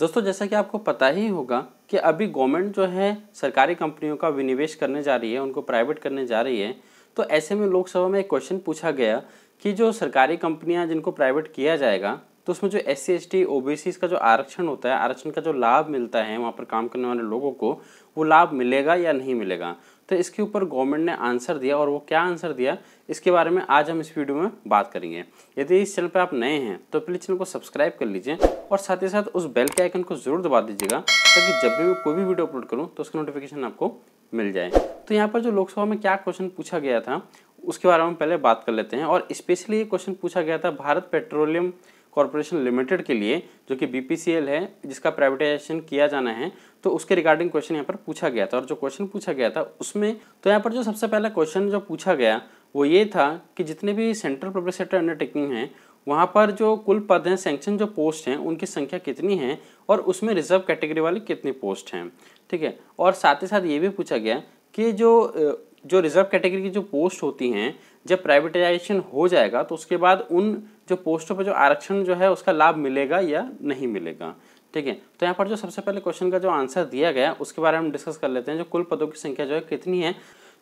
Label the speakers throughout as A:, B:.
A: दोस्तों जैसा कि आपको पता ही होगा कि अभी गवर्नमेंट जो है सरकारी कंपनियों का विनिवेश करने जा रही है उनको प्राइवेट करने जा रही है तो ऐसे में लोकसभा में एक क्वेश्चन पूछा गया कि जो सरकारी कंपनियां जिनको प्राइवेट किया जाएगा तो उसमें जो S C S T O B C का जो आरक्षण होता है आरक्षण का जो लाभ मिलता है वहाँ पर काम करने वाले लोगों को वो लाभ मिलेगा या नहीं मिलेगा तो इसके ऊपर गवर्नमेंट ने आंसर दिया और वो क्या आंसर दिया इसके बारे में आज हम इस वीडियो में बात करेंगे यदि इस चैनल पर आप नए हैं तो प्लीज़ चैनल को सब्सक्राइब कर लीजिए और साथ ही साथ उस बेल के आइकन को ज़रूर दबा दीजिएगा ताकि जब भी मैं कोई भी वीडियो अपलोड करूँ तो उसका नोटिफिकेशन आपको मिल जाए तो यहाँ पर जो लोकसभा में क्या क्वेश्चन पूछा गया था उसके बारे में पहले बात कर लेते हैं और स्पेशली ये क्वेश्चन पूछा गया था भारत पेट्रोलियम कॉरपोरेशन लिमिटेड के लिए जो कि बीपीसीएल है जिसका प्राइवेटाइजेशन किया जाना है तो उसके रिगार्डिंग क्वेश्चन यहाँ पर पूछा गया था और जो क्वेश्चन पूछा गया था उसमें तो यहाँ पर जो सबसे पहला क्वेश्चन जो पूछा गया वो ये था कि जितने भी सेंट्रल पब्लिक सेक्टर अंडरटेकिंग हैं वहाँ पर जो कुल पद हैं सेंक्शन जो पोस्ट हैं उनकी संख्या कितनी है और उसमें रिजर्व कैटेगरी वाली कितनी पोस्ट हैं ठीक है और साथ ही साथ ये भी पूछा गया कि जो जो रिजर्व कैटेगरी की जो पोस्ट होती हैं जब प्राइवेटाइजेशन हो जाएगा तो उसके बाद उन जो पोस्टों पर जो आरक्षण जो है उसका लाभ मिलेगा या नहीं मिलेगा ठीक है तो यहाँ पर जो सबसे पहले क्वेश्चन का जो आंसर दिया गया उसके बारे में हम डिस्कस कर लेते हैं जो कुल पदों की संख्या जो है कितनी है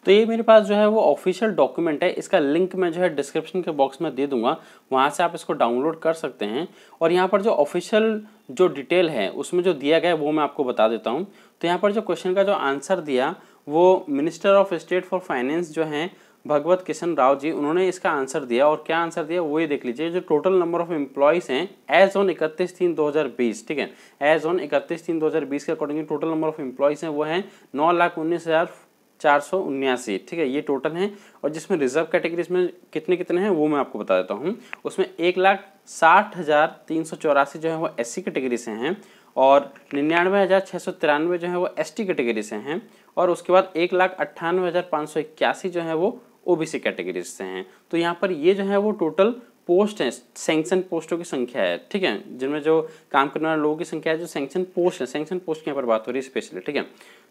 A: तो ये मेरे पास जो है वो ऑफिशियल डॉक्यूमेंट है इसका लिंक मैं जो है डिस्क्रिप्शन के बॉक्स में दे दूंगा वहाँ से आप इसको डाउनलोड कर सकते हैं और यहाँ पर जो ऑफिशियल जो डिटेल है उसमें जो दिया गया है वो मैं आपको बता देता हूँ तो यहाँ पर जो क्वेश्चन का जो आंसर दिया वो minister of state for finance जो हैं भगवत किशन राव जी उन्होंने इसका आंसर दिया और क्या आंसर दिया वो ये देख लीजिए जो टोटल नंबर ऑफ एम्प्लॉयज़ हैं एज ऑन इकतीस तीन 2020 ठीक है एज ऑन इकतीस तीन 2020 के according total number of employees हैं वो हैं नौ लाख उन्नीस हज़ार चार सौ उन्यासी ठीक है ये टोटल हैं और जिसमें रिजर्व कैटेगरीज में कितने कितने हैं वो मैं आपको बता देता हूँ उसमें एक लाख साठ हज़ार तीन सौ चौरासी जो है वो एस सी कैटेगरी से हैं और निन्यानवे हज़ार छः सौ तिरानवे जो है वो एस टी कैटेगरी से हैं और उसके बाद एक लाख अट्ठानवे हज़ार पाँच सौ इक्यासी जो है वो ओबीसी कैटेगरी से हैं तो यहाँ पर ये जो है वो टोटल पोस्ट हैं सेंक्शन पोस्टों की संख्या है ठीक है जिनमें जो काम करने वाले लोगों की संख्या है जो सेंक्शन पोस्ट है सेंक्शन पोस्ट की यहाँ पर बात हो रही है स्पेशली ठीक है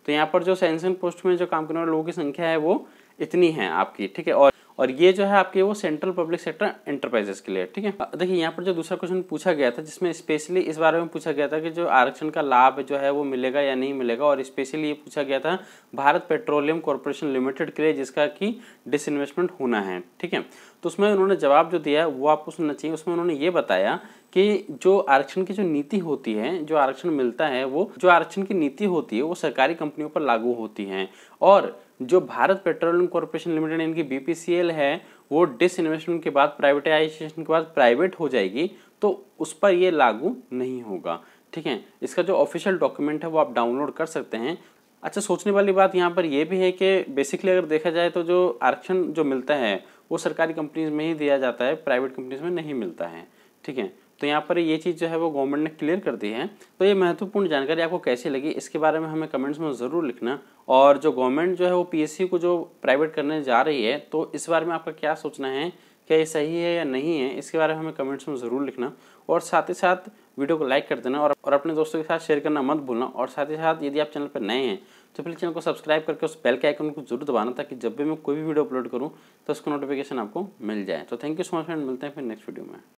A: तो यहाँ पर जो सेंक्शन पोस्ट में जो काम करने वाले लोगों की संख्या है वो इतनी है आपकी ठीक है और और ये जो है आपके वो सेंट्रल पब्लिक सेक्टर एंटरप्राइजेस के लिए ठीक है देखिए यहाँ पर जो दूसरा क्वेश्चन पूछा गया था जिसमें स्पेशली इस बारे में पूछा गया था कि जो आरक्षण का लाभ जो है वो मिलेगा या नहीं मिलेगा और स्पेशली ये पूछा गया था भारत पेट्रोलियम कॉरपोरेशन लिमिटेड के लिए जिसका कि डिसइन्वेस्टमेंट होना है ठीक है तो उसमें उन्होंने जवाब जो दिया है वो आपको सुनना चाहिए उसमें उन्होंने ये बताया कि जो आरक्षण की जो नीति होती है जो आरक्षण मिलता है वो जो आरक्षण की नीति होती है वो सरकारी कंपनियों पर लागू होती है और जो भारत पेट्रोलियम कॉरपोरेशन लिमिटेड इनकी बीपीसीएल है वो डिस इन्वेस्टमेंट के बाद प्राइवेटाइजेशन के बाद प्राइवेट हो जाएगी तो उस पर ये लागू नहीं होगा ठीक है इसका जो ऑफिशियल डॉक्यूमेंट है वो आप डाउनलोड कर सकते हैं अच्छा सोचने वाली बात यहाँ पर यह भी है कि बेसिकली अगर देखा जाए तो जो आरक्षण जो मिलता है वो सरकारी कंपनीज में ही दिया जाता है प्राइवेट कंपनीज में नहीं मिलता है ठीक है तो यहाँ पर ये चीज़ जो है वो गवर्नमेंट ने क्लियर कर दी है तो ये महत्वपूर्ण जानकारी आपको कैसी लगी इसके बारे में हमें कमेंट्स में ज़रूर लिखना और जो गवर्नमेंट जो है वो पी को जो प्राइवेट करने जा रही है तो इस बारे में आपका क्या सोचना है क्या ये सही है या नहीं है इसके बारे में हमें कमेंट्स में ज़रूर लिखना और साथ ही साथ वीडियो को लाइक कर देना और, और अपने दोस्तों के साथ शेयर करना मत भूलना और साथ ही साथ यदि आप चैनल पर नए हैं तो प्लीज़ चैनल को सब्सक्राइब करके उस बेल के आइकन को जरूर दबाना ताकि जब भी मैं कोई भी वीडियो अपलोड करूँ तो उसका नोटिफिकेशन आपको मिल जाए तो thank you so much friend मिलते हैं फिर नेक्स्ट वीडियो में